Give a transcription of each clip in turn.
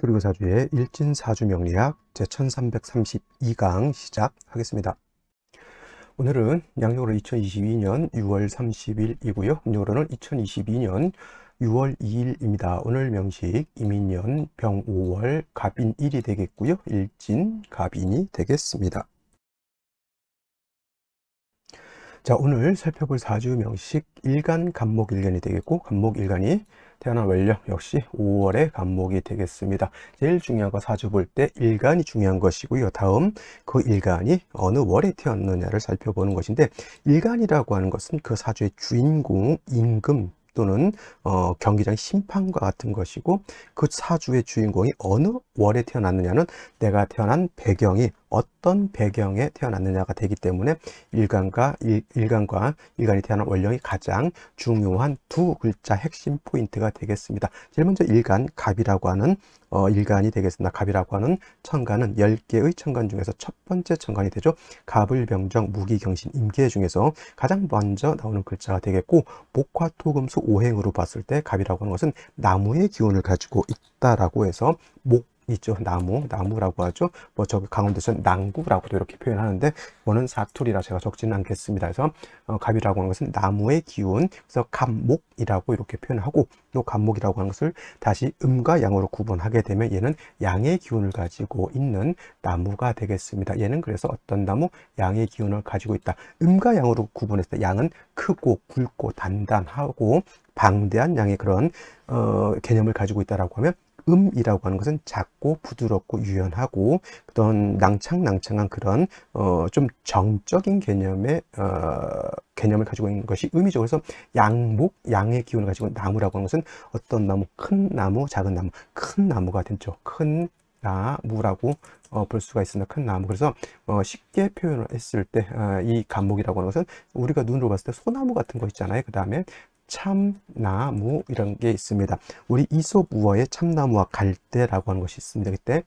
그리고 사주의 일진사주명리학 제1332강 시작하겠습니다. 오늘은 양력으로 2022년 6월 30일이고요. 음력으로는 2022년 6월 2일입니다. 오늘 명식 이민년 병 5월 갑인일이 되겠고요. 일진 갑인이 되겠습니다. 자 오늘 살펴볼 사주 명식 일간 간목일간이 되겠고 간목일간이 태어난 원력 역시 5월의 간목이 되겠습니다. 제일 중요한 거 사주 볼 때 일간이 중요한 것이고요. 다음 그 일간이 어느 월에 태어났느냐를 살펴보는 것인데 일간이라고 하는 것은 그 사주의 주인공, 임금, 또는 어, 경기장 심판과 같은 것이고 그 사주의 주인공이 어느 월에 태어났느냐는 내가 태어난 배경이 어떤 배경에 태어났느냐가 되기 때문에 일간과 일, 간과 일간이 태어난 원령이 가장 중요한 두 글자 핵심 포인트가 되겠습니다. 제일 먼저 일간, 갑이라고 하는 어, 일간이 되겠습니다. 갑이라고 하는 천간은 10개의 천간 중에서 첫 번째 천간이 되죠. 갑을병정, 무기경신, 임계 중에서 가장 먼저 나오는 글자가 되겠고 목화토금수 오행으로 봤을 때 갑이라고 하는 것은 나무의 기운을 가지고 있다라고 해서 목 있죠. 나무, 나무라고 하죠. 뭐 저기 강원도에서는낭구라고도 이렇게 표현하는데 뭐는 사투리라 제가 적지는 않겠습니다. 그래서 어, 갑이라고 하는 것은 나무의 기운, 그래서 갑목이라고 이렇게 표현하고 또 갑목이라고 하는 것을 다시 음과 양으로 구분하게 되면 얘는 양의 기운을 가지고 있는 나무가 되겠습니다. 얘는 그래서 어떤 나무? 양의 기운을 가지고 있다. 음과 양으로 구분했을 때 양은 크고 굵고 단단하고 방대한 양의 그런 어, 개념을 가지고 있다라고 하면 음이라고 하는 것은 작고 부드럽고 유연하고 어떤 낭창낭창한 그런 어, 좀 정적인 개념의 어, 개념을 가지고 있는 것이 음이죠. 그래서 양목, 양의 기운을 가지고 나무라고 하는 것은 어떤 나무, 큰 나무, 작은 나무, 큰 나무가 됐죠. 큰 나무라고 어, 볼 수가 있습니다. 큰 나무. 그래서 어, 쉽게 표현을 했을 때이 어, 감목이라고 하는 것은 우리가 눈으로 봤을 때 소나무 같은 거 있잖아요. 그 다음에 참나무 이런 게 있습니다. 우리 이솝우어의 참나무와 갈대라고 하는 것이 있습니다. 그때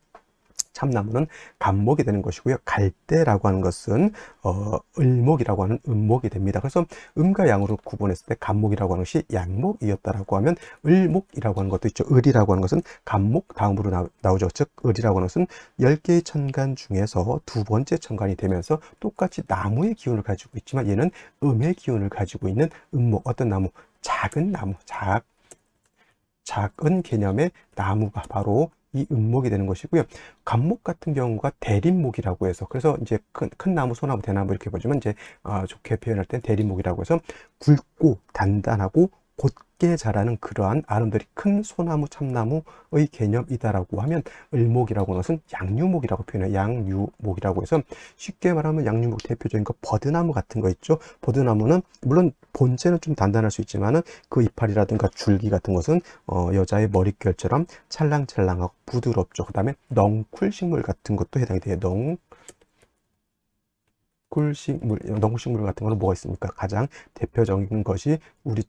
참나무는 감목이 되는 것이고요. 갈대라고 하는 것은 어, 을목이라고 하는 음목이 됩니다. 그래서 음과 양으로 구분했을 때 감목이라고 하는 것이 양목이었다라고 하면 을목이라고 하는 것도 있죠. 을이라고 하는 것은 감목 다음으로 나, 오죠즉 을이라고 하는 것은 열개의 천간 중에서 두 번째 천간이 되면서 똑같이 나무의 기운을 가지고 있지만 얘는 음의 기운을 가지고 있는 음목 어떤 나무 작은 나무, 작, 작은 개념의 나무가 바로 이음목이 되는 것이고요. 감목 같은 경우가 대림목이라고 해서 그래서 이제 큰, 큰 나무, 소나무, 대나무 이렇게 보지만 이제 어, 좋게 표현할 땐 대림목이라고 해서 굵고 단단하고 곧고 쉽게 자라는 그러한 아름들리큰 소나무 참나무의 개념이다라고 하면 을목이라고 하는 것은 양유목이라고 표현해요. 양유목이라고 해서 쉽게 말하면 양유목 대표적인 거 버드나무 같은 거 있죠. 버드나무는 물론 본체는 좀 단단할 수 있지만은 그 이파리라든가 줄기 같은 것은 어, 여자의 머릿결처럼 찰랑찰랑하고 부드럽죠. 그 다음에 넝쿨 식물 같은 것도 해당이 돼요. 넝 꿀식물, 농식물 같은 거는 뭐가 있습니까? 가장 대표적인 것이 우리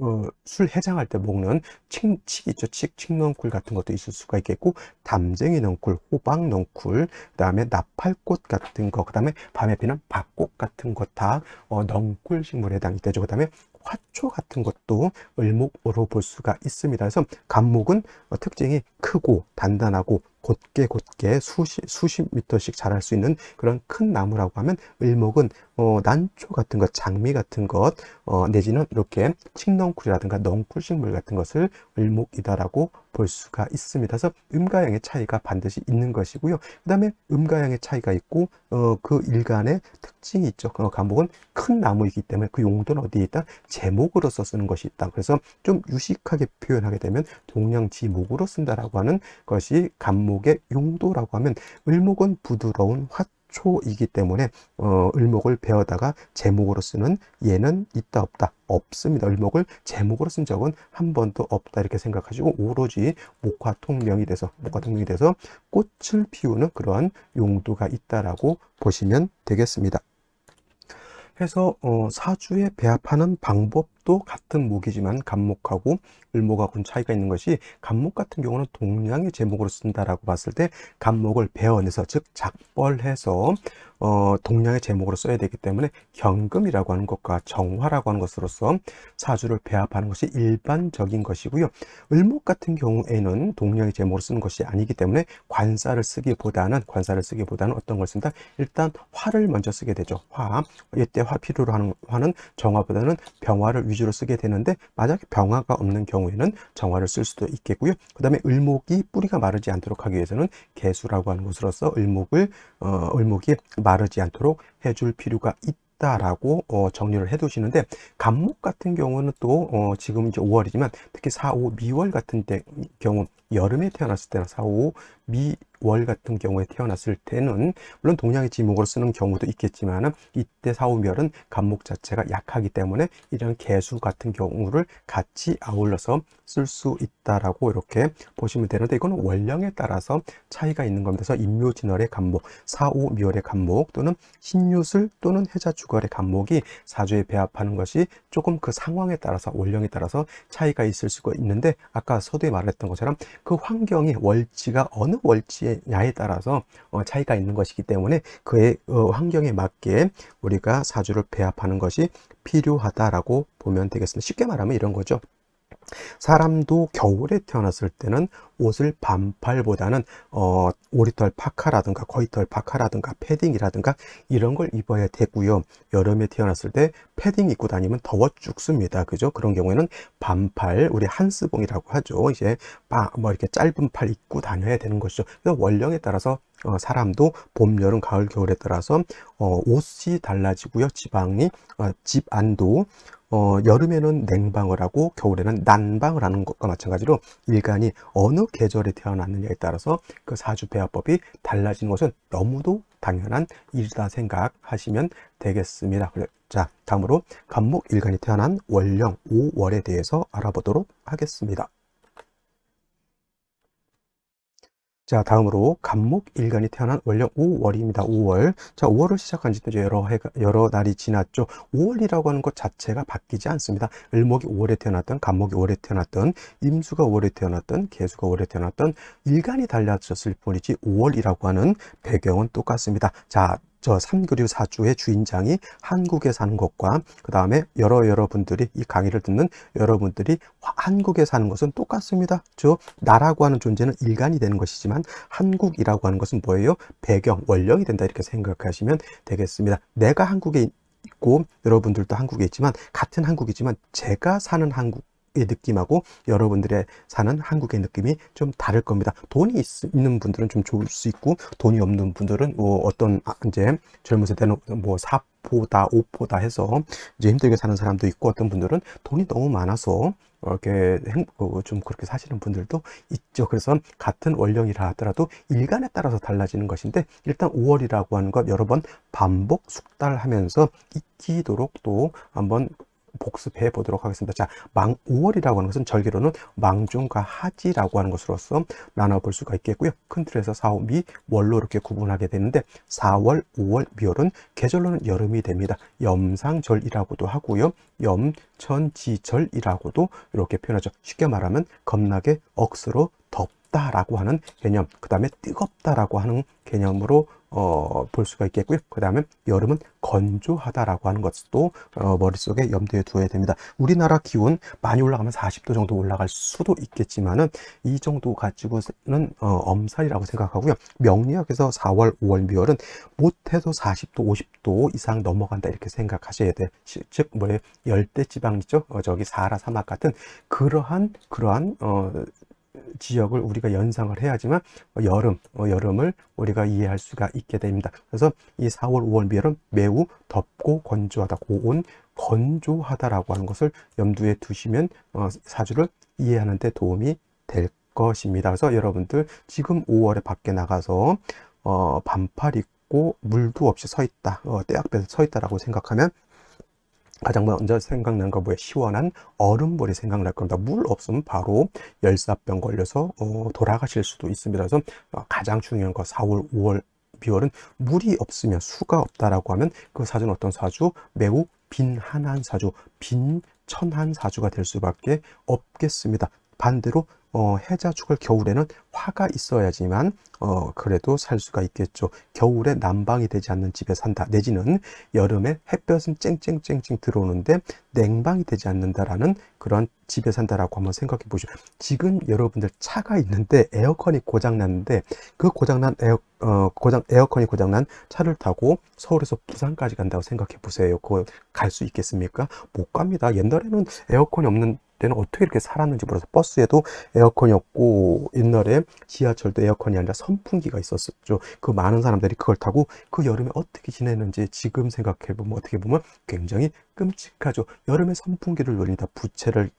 어, 술 해장할 때 먹는 칡, 칡 있죠. 칡, 칡넝쿨 같은 것도 있을 수가 있겠고, 담쟁이 넝쿨, 호박 넝쿨, 그 다음에 나팔꽃 같은 거, 그 다음에 밤에 피는 박꽃 같은 것다 어, 넝쿨 식물에 해당이 되죠. 그 다음에 화초 같은 것도 을목으로 볼 수가 있습니다. 그래서 감목은 어, 특징이 크고 단단하고 곧게 곧게 수십, 수십 미터씩 자랄 수 있는 그런 큰 나무라고 하면 을목은 어, 난초 같은 것, 장미 같은 것, 어, 내지는 이렇게 칡넝쿨이라든가 넝쿨식물 같은 것을 을목이다라고 볼 수가 있습니다. 그래서 음가 양의 차이가 반드시 있는 것이고요. 그 다음에 음가 양의 차이가 있고 어, 그 일간의 특징이 있죠. 그 감목은 큰 나무이기 때문에 그 용도는 어디에 있다? 제목으로서 쓰는 것이 있다. 그래서 좀 유식하게 표현하게 되면 동양지목으로 쓴다라고 하는 것이 감목 을목의 용도라고 하면 을목은 부드러운 화초이기 때문에 어, 을목을 베어다가 제목으로 쓰는 예는 있다 없다 없습니다. 을목을 제목으로 쓴 적은 한 번도 없다 이렇게 생각하시고 오로지 목화통명이 돼서 목화통명이 돼서 꽃을 피우는 그러한 용도가 있다라고 보시면 되겠습니다. 해서 어, 사주에 배합하는 방법 목도 같은 목이지만 간목하고 을목하고는 차이가 있는 것이 간목 같은 경우는 동양의 제목으로 쓴다라고 봤을 때 간목을 배어내서 즉 작벌해서 어, 동양의 제목으로 써야 되기 때문에 경금이라고 하는 것과 정화라고 하는 것으로서 사주를 배합하는 것이 일반적인 것이고요. 을목 같은 경우에는 동양의 제목으로 쓰는 것이 아니기 때문에 관사를 쓰기보다는 관사를 쓰기보다는 어떤 걸 쓴다? 일단 화를 먼저 쓰게 되죠. 화. 이때 화 필요로 하는 화는 정화보다는 병화를 위 위주로 쓰게 되는데 만약 에 병화가 없는 경우에는 정화를 쓸 수도 있겠고요. 그 다음에 을목이 뿌리가 마르지 않도록 하기 위해서는 개수라고 하는 것으로서 을목을 어, 을목이 마르지 않도록 해 줄 필요가 있다. 라고 어, 정리를 해 두시는데 감목 같은 경우는 또 어, 지금 이제 5월이지만 특히 4, 5, 미월 같은 때 경우 여름에 태어났을 때나 4, 5, 미월 같은 경우에 태어났을 때는 물론 동양의 지목으로 쓰는 경우도 있겠지만 이때 사오별은감목 자체가 약하기 때문에 이런 개수 같은 경우를 같이 아울러서 쓸 수 있다라고 이렇게 보시면 되는데 이거는 원령에 따라서 차이가 있는 겁니다. 그래서 임묘진월의 감목 사오멸의 감목 또는 신유술 또는 해자주갈의 감목이 사주에 배합하는 것이 조금 그 상황에 따라서 원령에 따라서 차이가 있을 수가 있는데 아까 서두에 말했던 것처럼 그 환경이 월지가 어느 월지에 하느냐에 따라서 어, 차이가 있는 것이기 때문에 그의 어, 환경에 맞게 우리가 사주를 배합하는 것이 필요하다라고 보면 되겠습니다. 쉽게 말하면 이런 거죠. 사람도 겨울에 태어났을 때는 옷을 반팔보다는 어, 오리털 파카라든가 거이털 파카라든가 패딩이라든가 이런 걸 입어야 되고요. 여름에 태어났을 때 패딩 입고 다니면 더워 죽습니다. 그죠? 그런 경우에는 반팔, 우리 한스봉이라고 하죠. 이제 뭐 이렇게 짧은 팔 입고 다녀야 되는 것이죠. 그래서 원령에 따라서 어, 사람도 봄, 여름, 가을, 겨울에 따라서 어, 옷이 달라지고요. 지방이 어, 집 안도 어, 여름에는 냉방을 하고 겨울에는 난방을 하는 것과 마찬가지로 일간이 어느 계절에 태어났느냐에 따라서 그사주배화법이 달라지는 것은 너무도 당연한 일이다 생각하시면 되겠습니다. 자, 다음으로 갑목일간이 태어난 월령 5월에 대해서 알아보도록 하겠습니다. 자 다음으로 갑목일간이 태어난 월령 5월입니다. 5월 자 5월을 시작한 지도 여러 해가 여러 날이 지났죠. 5월이라고 하는 것 자체가 바뀌지 않습니다. 을목이 5월에 태어났던 갑목이 5월에 태어났던 임수가 5월에 태어났던 개수가 5월에 태어났던 일간이 달라졌을 뿐이지 5월이라고 하는 배경은 똑같습니다. 자저 삼교류 사주의 주인장이 한국에 사는 것과 그 다음에 여러 여러분들이 이 강의를 듣는 여러분들이 한국에 사는 것은 똑같습니다. 저 나라고 하는 존재는 일간이 되는 것이지만 한국이라고 하는 것은 뭐예요? 배경, 원령이 된다 이렇게 생각하시면 되겠습니다. 내가 한국에 있고 여러분들도 한국에 있지만 같은 한국이지만 제가 사는 한국 느낌하고 여러분들의 사는 한국의 느낌이 좀 다를 겁니다. 돈이 있, 는 분들은 좀 좋을 수 있고 돈이 없는 분들은 뭐 어떤 아, 이제 젊은 세대는 뭐 사포다 오포다 해서 이제 힘들게 사는 사람도 있고 어떤 분들은 돈이 너무 많아서 이렇게 그 좀 그렇게 사시는 분들도 있죠. 그래서 같은 원령이라 하더라도 일간에 따라서 달라지는 것인데 일단 5월이라고 하는 것 여러 번 반복 숙달하면서 익히도록 또 한번 복습해 보도록 하겠습니다. 자, 망 5월이라고 하는 것은 절기로는 망중과 하지라고 하는 것으로서 나눠볼 수가 있겠고요. 큰 틀에서 4, 5, 미, 월로 이렇게 구분하게 되는데 4월, 5월, 미월은 계절로는 여름이 됩니다. 염상절이라고도 하고요. 염, 천, 지절이라고도 이렇게 표현하죠. 쉽게 말하면 겁나게 억수로 뜨겁다라고 하는 개념, 그 다음에 뜨겁다라고 하는 개념으로 어, 볼 수가 있겠고요. 그 다음에 여름은 건조하다라고 하는 것도 어, 머릿속에 염두에 두어야 됩니다. 우리나라 기온 많이 올라가면 40도 정도 올라갈 수도 있겠지만은 이 정도 가지고는 어, 엄살이라고 생각하고요. 명리학에서 4월, 5월, 미월은 못해도 40도, 50도 이상 넘어간다 이렇게 생각하셔야 돼요. 즉, 뭐에 열대 지방이죠. 어, 저기 사라 사막 같은 그러한 그러한 어, 지역을 우리가 연상을 해야지만 어, 여름, 어, 여름을 우리가 이해할 수가 있게 됩니다. 그래서 이 4월, 5월, 비열은 매우 덥고 건조하다, 고온, 건조하다라고 하는 것을 염두에 두시면 어, 사주를 이해하는 데 도움이 될 것입니다. 그래서 여러분들 지금 5월에 밖에 나가서 반팔 입고 물도 없이 서 있다, 어, 때 앞에서 서 있다라고 생각하면 가장 먼저 생각나는 거 뭐예요? 시원한 얼음물이 생각날 겁니다. 물 없으면 바로 열사병 걸려서 어, 돌아가실 수도 있습니다. 그래서 어, 가장 중요한 거 4월, 5월, 1월은 물이 없으면 수가 없다라고 하면 그 사주는 어떤 사주? 매우 빈한한 사주, 빈 천한 사주가 될 수밖에 없겠습니다. 반대로 어, 해자축을 겨울에는 화가 있어야지만 어, 그래도 살 수가 있겠죠. 겨울에 난방이 되지 않는 집에 산다. 내지는 여름에 햇볕은 쨍쨍쨍쨍 들어오는데 냉방이 되지 않는다라는 그런 집에 산다라고 한번 생각해 보시죠. 지금 여러분들 차가 있는데 에어컨이 고장 났는데 그 고장난 에어 어, 고장 에어컨이 고장난 차를 타고 서울에서 부산까지 간다고 생각해 보세요. 그거 갈수 있겠습니까? 못 갑니다. 옛날에는 에어컨이 없는 그때는 어떻게 이렇게 살았는지 몰라서 버스에도 에어컨이 없고 옛날에 지하철도 에어컨이 아니라 선풍기가 있었었죠. 그 많은 사람들이 그걸 타고 그 여름에 어떻게 지냈는지 지금 생각해보면 어떻게 보면 굉장히 끔찍하죠. 여름에 선풍기를 돌리다 부채를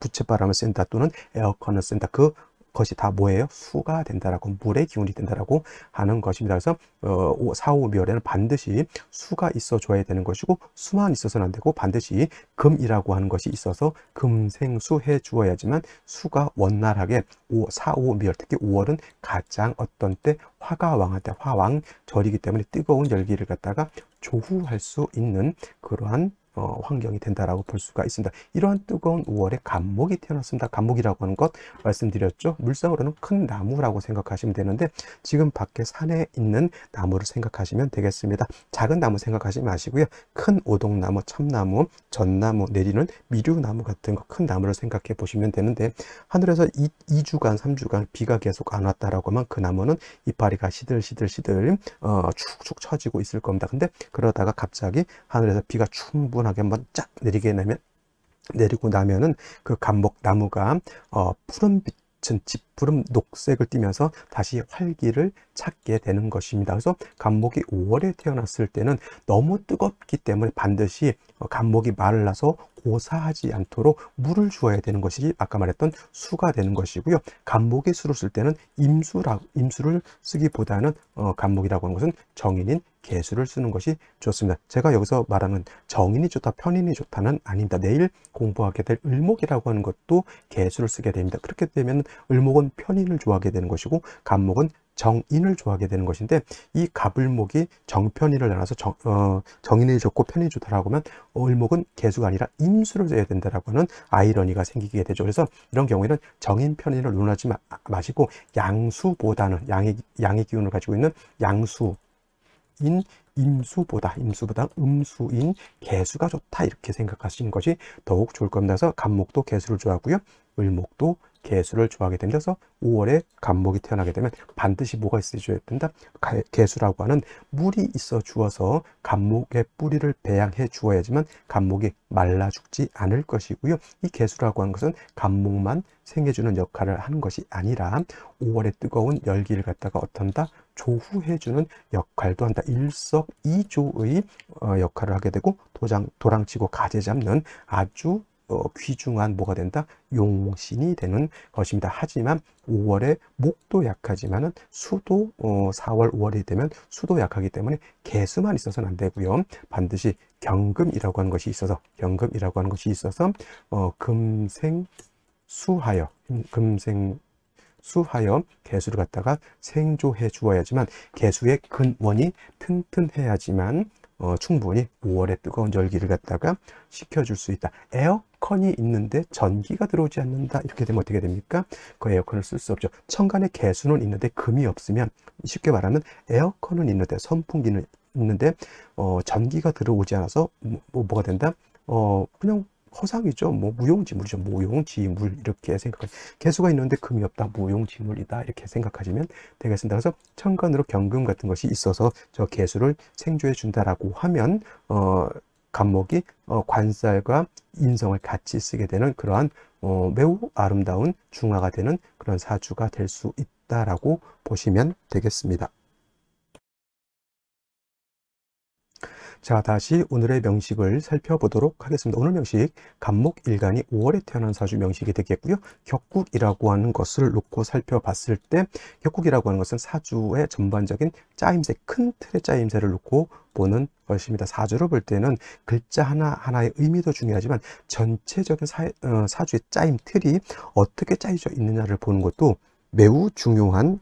부채바람을 쐰다 또는 에어컨을 쐰다 그 것이 다 뭐예요? 수가 된다라고 물의 기운이 된다라고 하는 것입니다. 그래서 어, 4, 5, 멸에는 반드시 수가 있어줘야 되는 것이고 수만 있어서는 안 되고 반드시 금이라고 하는 것이 있어서 금생수 해주어야지만 수가 원활하게 5, 4, 5, 멸 특히 5월은 가장 어떤 때 화가왕한 때 화왕절이기 때문에 뜨거운 열기를 갖다가 조후할 수 있는 그러한 어, 환경이 된다라고 볼 수가 있습니다. 이러한 뜨거운 5월에 감목이 태어났습니다. 감목이라고 하는 것 말씀드렸죠. 물상으로는 큰 나무라고 생각하시면 되는데 지금 밖에 산에 있는 나무를 생각하시면 되겠습니다. 작은 나무 생각하지 마시고요. 큰 오동나무, 참나무, 전나무, 내리는 미류나무 같은 거 큰 나무를 생각해 보시면 되는데 하늘에서 2, 2주간, 3주간 비가 계속 안 왔다라고 하면 그 나무는 이파리가 시들시들시들 어, 축축 처지고 있을 겁니다. 근데 그러다가 갑자기 하늘에서 비가 충분한 시원하게 한번 쫙 내리게 되면 내리고 나면은 그 감목 나무가 어, 푸른빛 짙은 푸름 녹색을 띠면서 다시 활기를 찾게 되는 것입니다. 그래서 감목이 5월에 태어났을 때는 너무 뜨겁기 때문에 반드시 어, 감목이 말라서 고사하지 않도록 물을 주어야 되는 것이 아까 말했던 수가 되는 것이고요. 감목의 수를 쓸 때는 임수라, 임수를 쓰기보다는 어, 감목이라고 하는 것은 정인인 개수를 쓰는 것이 좋습니다. 제가 여기서 말하는 정인이 좋다, 편인이 좋다는 아닙니다. 내일 공부하게 될 을목이라고 하는 것도 개수를 쓰게 됩니다. 그렇게 되면 을목은 편인을 좋아하게 되는 것이고 간목은 정인을 좋아하게 되는 것인데 이 갑을목이 정편인을 나눠서 정, 어, 정인이 좋고 편인이 좋다라고 하면 어, 을목은 개수가 아니라 임수를 써야 된다라고 하는 아이러니가 생기게 되죠. 그래서 이런 경우에는 정인 편인을 논하지 마, 마시고 양수보다는 양의, 양의 기운을 가지고 있는 양수 인 임수보다 임수보다 음수인 개수가 좋다 이렇게 생각하시는 것이 더욱 좋을 겁니다. 그래서 간목도 개수를 좋아하고요. 을목도 개수를 좋아하게 됩니다. 서 5월에 간목이 태어나게 되면 반드시 뭐가 있어줘야 된다? 개수라고 하는 물이 있어 주어서 간목의 뿌리를 배양해 주어야지만 간목이 말라 죽지 않을 것이고요. 이 개수라고 하는 것은 간목만 생겨주는 역할을 하는 것이 아니라 5월에 뜨거운 열기를 갖다가 어떤다? 조후해주는 역할도 한다. 일석이조의 어, 역할을 하게 되고 도장, 도랑치고 가재 잡는 아주 어, 귀중한 뭐가 된다? 용신이 되는 것입니다. 하지만 5월에 목도 약하지만은 수도 4월, 어, 5월이 되면 수도 약하기 때문에 개수만 있어서는 안 되고요. 반드시 경금이라고 하는 것이 있어서 경금이라고 하는 것이 있어서 금생 수하여 음, 금생 수하염, 개수를 갖다가 생조해 주어야지만 개수의 근원이 튼튼해야지만 어, 충분히 5월의 뜨거운 열기를 갖다가 식혀줄 수 있다. 에어컨이 있는데 전기가 들어오지 않는다. 이렇게 되면 어떻게 됩니까? 그 에어컨을 쓸 수 없죠. 천간에 개수는 있는데 금이 없으면 쉽게 말하면 에어컨은 있는데 선풍기는 있는데 어, 전기가 들어오지 않아서 뭐, 뭐 뭐가 된다? 어, 그냥 허상이죠. 뭐 무용지물이죠. 무용지물 이렇게 생각하 개수가 있는데 금이 없다. 무용지물이다. 이렇게 생각하시면 되겠습니다. 그래서 천간으로 경금 같은 것이 있어서 저 개수를 생조해 준다라고 하면 어 간목이 어, 관살과 인성을 같이 쓰게 되는 그러한 어, 매우 아름다운 중화가 되는 그런 사주가 될 수 있다라고 보시면 되겠습니다. 자, 다시 오늘의 명식을 살펴보도록 하겠습니다. 오늘 명식, 감목일간이 5월에 태어난 사주 명식이 되겠고요. 격국이라고 하는 것을 놓고 살펴봤을 때 격국이라고 하는 것은 사주의 전반적인 짜임새, 큰 틀의 짜임새를 놓고 보는 것입니다. 사주를 볼 때는 글자 하나하나의 의미도 중요하지만 전체적인 사, 어, 사주의 짜임 틀이 어떻게 짜여져 있느냐를 보는 것도 매우 중요한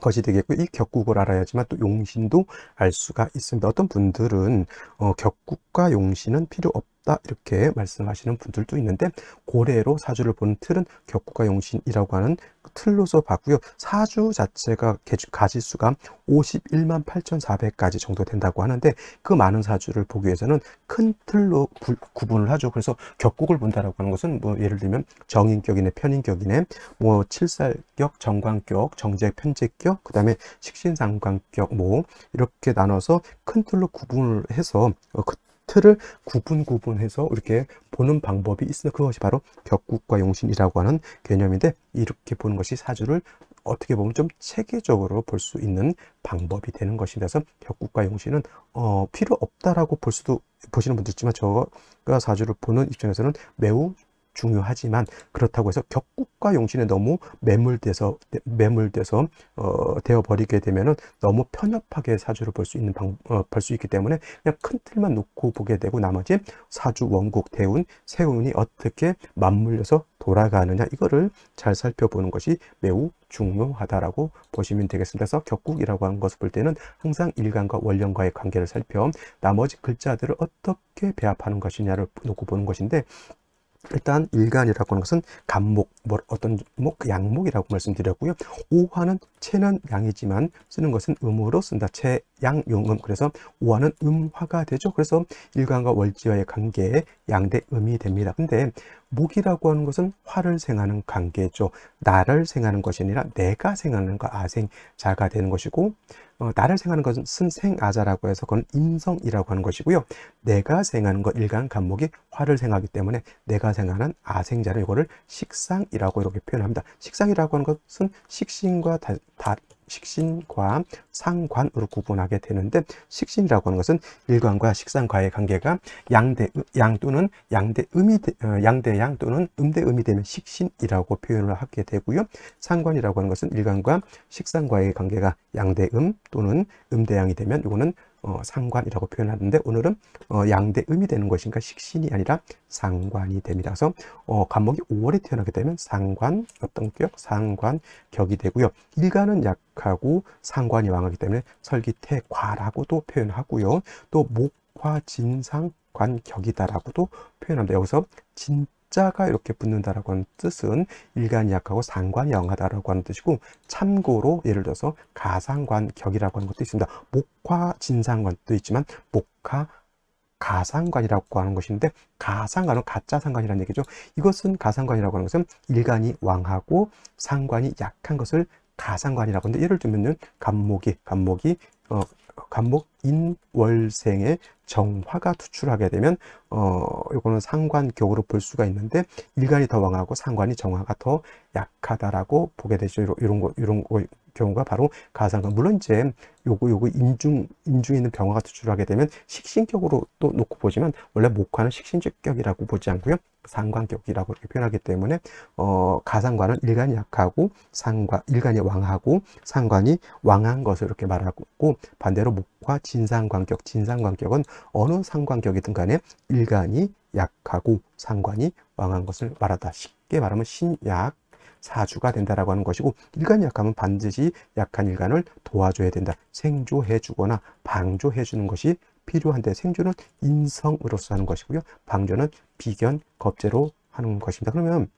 것이 되겠고이 격국을 알아야지만 또 용신도 알 수가 있습니다. 어떤 분들은 어, 격국과 용신은 필요 없다. 없다 이렇게 말씀하시는 분들도 있는데 고래로 사주를 보는 틀은 격구가 용신이라고 하는 틀로서 봤고요. 사주 자체가 가지수가 51만 8 4 0 0까지 정도 된다고 하는데 그 많은 사주를 보기 위해서는 큰 틀로 구, 구분을 하죠. 그래서 격국을 본다라고 하는 것은 뭐 예를 들면 정인격이네 편인격이네 뭐 칠살격, 정관격, 정제 편제격, 그다음에 식신상관격 뭐 이렇게 나눠서 큰 틀로 구분을 해서 어, 그 틀을 구분 구분해서 이렇게 보는 방법이 있어 요 그것이 바로 격국과 용신이라고 하는 개념인데 이렇게 보는 것이 사주를 어떻게 보면 좀 체계적으로 볼 수 있는 방법이 되는 것이라서 격국과 용신은 어, 필요 없다라고 볼 수도 보시는 분도 있지만 저가 사주를 보는 입장에서는 매우 중요하지만 그렇다고 해서 격국과 용신에 너무 매몰돼서 매몰돼서 어, 되어 버리게 되면은 너무 편협하게 사주를 볼 수 있는 방, 어, 볼 수 있기 때문에 그냥 큰 틀만 놓고 보게 되고 나머지 사주 원국 대운 세운이 어떻게 맞물려서 돌아가느냐 이거를 잘 살펴보는 것이 매우 중요하다라고 보시면 되겠습니다. 그래서 격국이라고 하는 것을 볼 때는 항상 일간과 월령과의 관계를 살펴 나머지 글자들을 어떻게 배합하는 것이냐를 놓고 보는 것인데 일단 일간이라고 하는 것은 간목, 뭐 어떤 목, 양목이라고 말씀드렸고요. 오화는 체는 양이지만 쓰는 것은 음으로 쓴다. 체, 양, 용, 음. 그래서 오화는 음화가 되죠. 그래서 일간과 월지와의 관계에 양대 음이 됩니다. 근데 목이라고 하는 것은 화를 생하는 관계죠. 나를 생하는 것이 아니라 내가 생하는 것 아생자가 되는 것이고 어, 나를 생하는 것은 생아자라고 해서 그건 인성이라고 하는 것이고요. 내가 생하는 것 일간 간목이 화를 생하기 때문에 내가 생하는 아생자는 이거를 식상이라고 이렇게 표현합니다. 식상이라고 하는 것은 식신과 다, 다 식신과 상관으로 구분하게 되는데 식신이라고 하는 것은 일관과 식상과의 관계가 양대 양 또는 양대 음이 어, 양대 양 또는 음대 음이 되면 식신이라고 표현을 하게 되고요. 상관이라고 하는 것은 일관과 식상과의 관계가 양대 음 또는 음대 양이 되면 이거는 어, 상관이라고 표현하는데 오늘은 어, 양대음이 되는 것인가 식신이 아니라 상관이 됩니다. 그래서 어, 간목이 5월에 태어나게 되면 상관, 어떤 격, 상관, 격이 되고요. 일간은 약하고 상관이 왕하기 때문에 설기태과라고도 표현하고요. 또 목화, 진상, 관격이다라고도 표현합니다. 여기서 진 자가 이렇게 붙는다라고 하는 뜻은 일간이 약하고 상관이 영하다라고 하는 뜻이고 참고로 예를 들어서 가상관격이라고 하는 것도 있습니다. 목화 진상관도 있지만 목화 가상관이라고 하는 것인데 가상관은 가짜 상관이라는 얘기죠. 이것은 가상관이라고 하는 것은 일간이 왕하고 상관이 약한 것을 가상관이라고 하는데 예를 들면 은 간목이 감목이 어, 간목 인월생의 정화가 투출하게 되면 어 요거는 상관격으로 볼 수가 있는데 일간이 더 왕하고 상관이 정화가 더 약하다라고 보게 되죠. 이런 거 이런 거 경우가 바로 가상과 물론 이제 요거 요거 인중 인중 에 있는 병화가 투출하게 되면 식신격으로 또 놓고 보지만 원래 목화는 식신격이라고 보지 않고요. 상관격이라고 이렇게 표현하기 때문에 어가상과는 일간이 약하고 상관 일간이 왕하고 상관이 왕한 것을 이렇게 말하고 반대로 목화 진상관격 진상관격은 어느 상관격이든 간에 일간이 약하고 상관이 왕한 것을 말하다 쉽게 말하면 신약 사주가 된다라고 하는 것이고 일간이 약하면 반드시 약한 일간을 도와줘야 된다. 생조해 주거나 방조해 주는 것이 필요한데 생조는 인성으로서 하는 것이고요. 방조는 비견, 겁제로 하는 것입니다. 그러면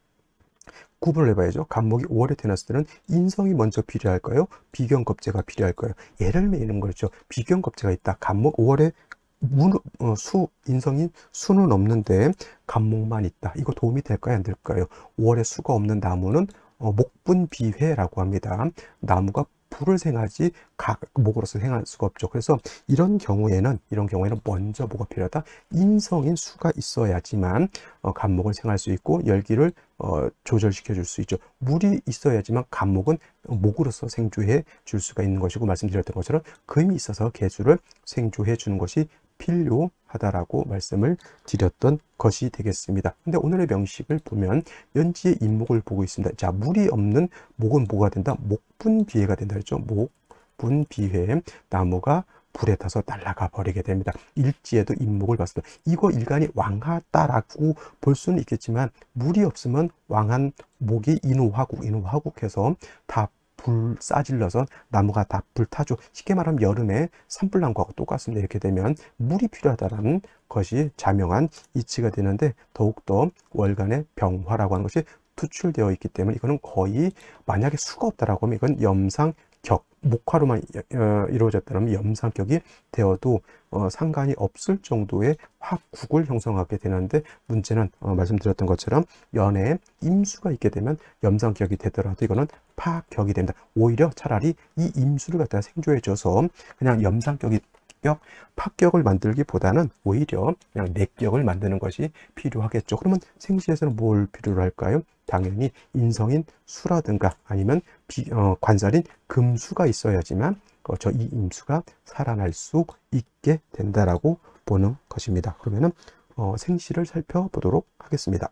구분을 해봐야죠. 간목이 5월에 태어났을 때는 인성이 먼저 필요할까요? 비견 겁제가 필요할까요? 예를 매는 거죠. 비견 겁제가 있다. 간목 5월에 문, 어, 수, 인성인 수는 없는데 감목만 있다. 이거 도움이 될까요? 안 될까요? 5월에 수가 없는 나무는 어, 목분 비회라고 합니다. 나무가 불을 생하지 각 목으로서 생할 수가 없죠. 그래서 이런 경우에는 이런 경우에는 먼저 뭐가 필요하다? 인성인 수가 있어야지만 어, 감목을 생할 수 있고 열기를 어, 조절시켜 줄 수 있죠. 물이 있어야지만 감목은 목으로서 생조해 줄 수가 있는 것이고 말씀드렸던 것처럼 금이 있어서 개수를 생조해 주는 것이 필요하다라고 말씀을 드렸던 것이 되겠습니다. 근데 오늘의 명식을 보면 연지의 인목을 보고 있습니다. 자, 물이 없는 목은 뭐가 된다? 목분 비해가 된다 했죠. 목분 비해 나무가 불에 타서 날아가 버리게 됩니다. 일지에도 인목을 봤습니다. 이거 일간이 왕하다라고 볼 수는 있겠지만 물이 없으면 왕한 목이 인호화국, 인호화국해서 다불 싸질러서 나무가 다 불타죠. 쉽게 말하면 여름에 산불 난 거하고 똑같습니다. 이렇게 되면 물이 필요하다는 것이 자명한 이치가 되는데 더욱더 월간의 병화라고 하는 것이 투출되어 있기 때문에 이거는 거의 만약에 수가 없다라고 하면 이건 염상 격 목화로만 어, 이루어졌다면 염상격이 되어도 어, 상관이 없을 정도의 화국을 형성하게 되는데 문제는 어, 말씀드렸던 것처럼 연애에 임수가 있게 되면 염상격이 되더라도 이거는 파격이 됩니다. 오히려 차라리 이 임수를 갖다가 생조해줘서 그냥 염상격이 격, 파격을 만들기보다는 오히려 그냥 내격을 만드는 것이 필요하겠죠. 그러면 생시에서는 뭘 필요로 할까요? 당연히 인성인 수라든가 아니면 비, 어, 관절인 금수가 있어야지만 어, 저이 임수가 살아날 수 있게 된다라고 보는 것입니다. 그러면은 어, 생시를 살펴보도록 하겠습니다.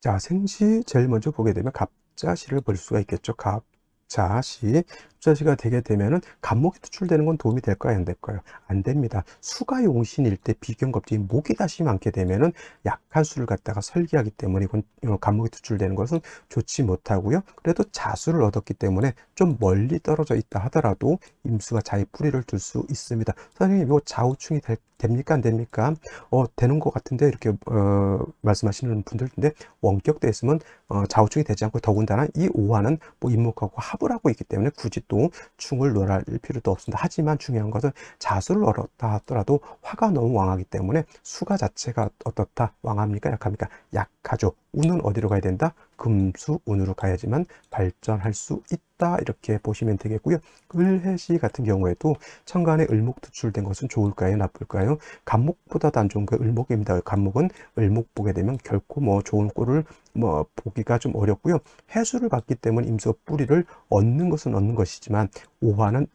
자, 생시 제일 먼저 보게 되면 갑자시를 볼 수가 있겠죠. 갑자시 습자시가 되게 되면은 간목이 투출되는 건 도움이 될까요? 안 될까요? 안 됩니다. 수가 용신일 때 비경겁지 목이 다시 많게 되면은 약한 수를 갖다가 설계하기 때문에 이건 간목이 어, 투출되는 것은 좋지 못하고요. 그래도 자수를 얻었기 때문에 좀 멀리 떨어져 있다 하더라도 임수가 자의 뿌리를 둘 수 있습니다. 선생님, 이 좌우충이 될, 됩니까? 안 됩니까? 어, 되는 것 같은데 이렇게 어, 말씀하시는 분들인데 원격돼 있으면 어, 좌우충이 되지 않고 더군다나 이 오화는 뭐 임목하고 합을 하고 있기 때문에 굳이 또 충을 논할 필요도 없습니다. 하지만 중요한 것은 자수를 얻었다 하더라도 화가 너무 왕하기 때문에 수가 자체가 어떻다? 왕합니까? 약합니까? 약하죠. 우는 어디로 가야 된다? 금수운으로 가야지만 발전할 수 있다 이렇게 보시면 되겠고요. 을해시 같은 경우에도 천간에 을목 투출된 것은 좋을까요? 나쁠까요? 간목보다 단 좋은 그 게 을목입니다. 간목은 을목 보게 되면 결코 뭐 좋은 꼴을 뭐 보기가 좀 어렵고요. 해수를 받기 때문에 임수 뿌리를 얻는 것은 얻는 것이지만 오화는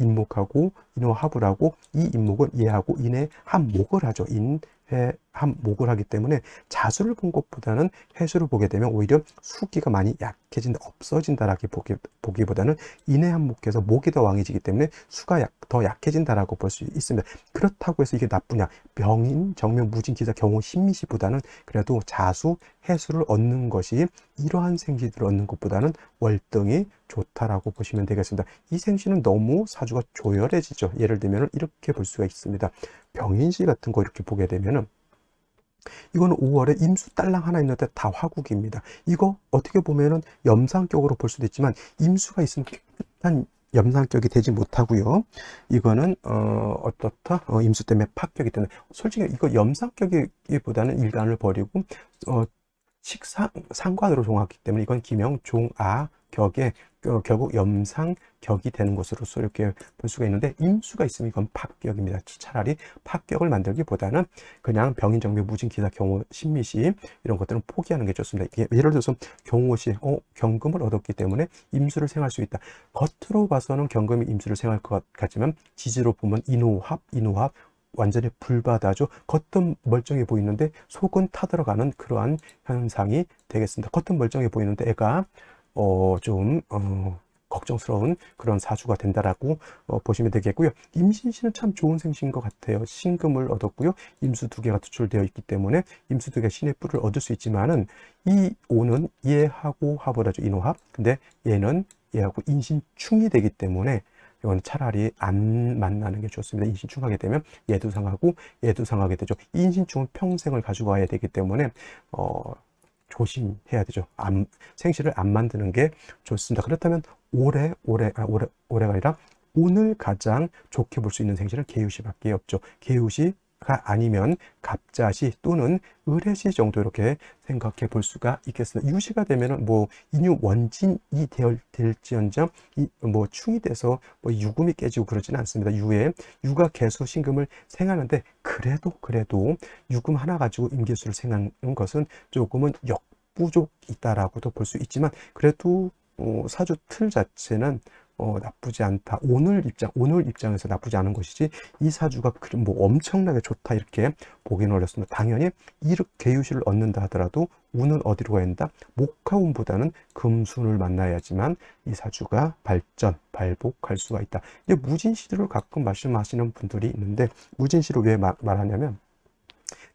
이임목하고 인호합을 하고 이임목은 얘하고 인의 합목을 하죠. 인해 한 목을 하기 때문에 자수를 본 것보다는 해수를 보게 되면 오히려 수기가 많이 약해진다, 없어진다라기 보기, 보기보다는 인해 한목에서 목이 더 왕해지기 때문에 수가 약, 더 약해진다라고 볼 수 있습니다. 그렇다고 해서 이게 나쁘냐? 병인, 정면, 무진, 기사, 경호, 심미시보다는 그래도 자수, 해수를 얻는 것이 이러한 생시들을 얻는 것보다는 월등히 좋다라고 보시면 되겠습니다. 이 생시는 너무 사주가 조열해지죠. 예를 들면 이렇게 볼 수가 있습니다. 병인시 같은 거 이렇게 보게 되면은 이건 5월에 임수 딸랑 하나 있는데 다 화국입니다. 이거 어떻게 보면은 염상격으로 볼 수도 있지만 임수가 있으면 깨끗한 염상격이 되지 못하고요. 이거는 어 어떻다? 어, 임수 때문에 파격이 되는. 솔직히 이거 염상격이보다는 기 일간을 버리고 어 식상 상관으로 종합기 하 때문에 이건 김영 종아 격에 결국 염상 격이 되는 것으로서 이렇게 볼 수가 있는데 임수가 있으면 이건 팍격입니다. 차라리 팍격을 만들기보다는 그냥 병인정비 무진기사 경호 심미시 이런 것들은 포기하는 게 좋습니다. 이게 예를 들어서 경호시 어, 경금을 얻었기 때문에 임수를 생할 수 있다. 겉으로 봐서는 경금이 임수를 생할 것 같지만 지지로 보면 인호합 인호합 완전히 불바다죠. 겉은 멀쩡해 보이는데 속은 타들어가는 그러한 현상이 되겠습니다. 겉은 멀쩡해 보이는데 애가 어, 좀 어, 걱정스러운 그런 사주가 된다라고 어, 보시면 되겠고요. 임신시는참 좋은 생신 인것 같아요. 신금을 얻었고요. 임수 두 개가 투출되어 있기 때문에 임수 두 개 신의 뿔을 얻을 수 있지만은 이 오는 예하고 화보다죠. 인호합. 근데 얘는 얘하고 인신충이 되기 때문에 이건 차라리 안 만나는 게 좋습니다. 인신충하게 되면 얘도 상하고 얘도 상하게 되죠. 인신충은 평생을 가지고 와야 되기 때문에 어, 조심해야 되죠. 안, 생실을 안 만드는 게 좋습니다. 그렇다면 올해, 올해, 아, 올해, 올해가 아니라 오늘 가장 좋게 볼 수 있는 생실은 개우시밖에 없죠. 개우시 가 아니면 갑자시 또는 의례시 정도 이렇게 생각해 볼 수가 있겠습니다. 유시가 되면뭐 인유 원진이 될, 될지언정 이, 뭐 충이 돼서 뭐 유금이 깨지고 그러지는 않습니다. 유에 유가 개수 신금을 생하는데 그래도 그래도 유금 하나 가지고 임계수를 생하는 것은 조금은 역부족이다라고도 볼 수 있지만 그래도 어, 사주 틀 자체는 어, 나쁘지 않다. 오늘 입장, 오늘 입장에서 나쁘지 않은 것이지 이 사주가 뭐 엄청나게 좋다 이렇게 보기는 어렵습니다. 당연히 이렇게 개유실을 얻는다 하더라도 운은 어디로 가야 된다 목화운보다는 금순을 만나야지만 이 사주가 발전, 발복할 수가 있다. 근데 무진시를 가끔 말씀하시는 분들이 있는데 무진시를 왜 말, 말하냐면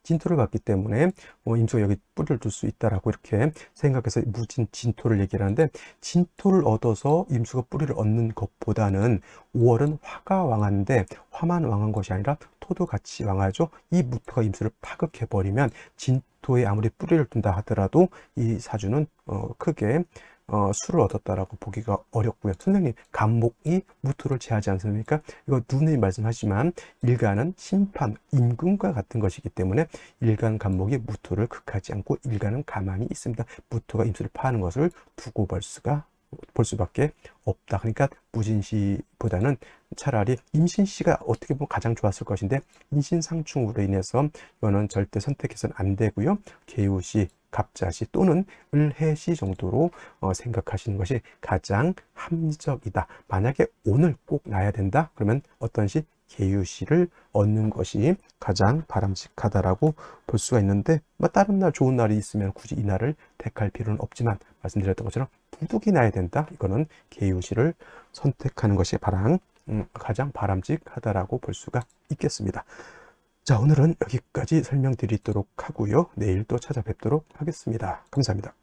진토를 갔기 때문에 어, 임수가 여기 뿌리를 둘 수 있다라고 이렇게 생각해서 무진 진토를 얘기하는데 진토를 얻어서 임수가 뿌리를 얻는 것보다는 5월은 화가 왕한데 화만 왕한 것이 아니라 토도 같이 왕하죠. 이 무토가 임수를 파극해버리면 진토에 아무리 뿌리를 둔다 하더라도 이 사주는 어, 크게 어, 수를 얻었다라고 보기가 어렵고요. 선생님, 감목이 무토를 제하지 않습니까? 이거 누누이 말씀하지만 일간은 심판, 임금과 같은 것이기 때문에 일간 감목이 무토를 극하지 않고 일간은 가만히 있습니다. 무토가 임수를 파는 것을 두고 볼 수가 볼 수밖에 없다. 그러니까 무진시보다는 차라리 임신시가 어떻게 보면 가장 좋았을 것인데 임신상충으로 인해서 이거는 절대 선택해서는 안 되고요. 개우시 갑자시 또는 을해시 정도로 어, 생각하시는 것이 가장 합리적이다. 만약에 오늘 꼭 나야 된다. 그러면 어떤 시 개유시를 얻는 것이 가장 바람직하다라고 볼 수가 있는데 뭐 다른 날 좋은 날이 있으면 굳이 이 날을 택할 필요는 없지만 말씀드렸던 것처럼 부득이 나야 된다. 이거는 개유시를 선택하는 것이 바람, 음, 가장 바람직하다라고 볼 수가 있겠습니다. 자 오늘은 여기까지 설명드리도록 하고요. 내일 또 찾아뵙도록 하겠습니다. 감사합니다.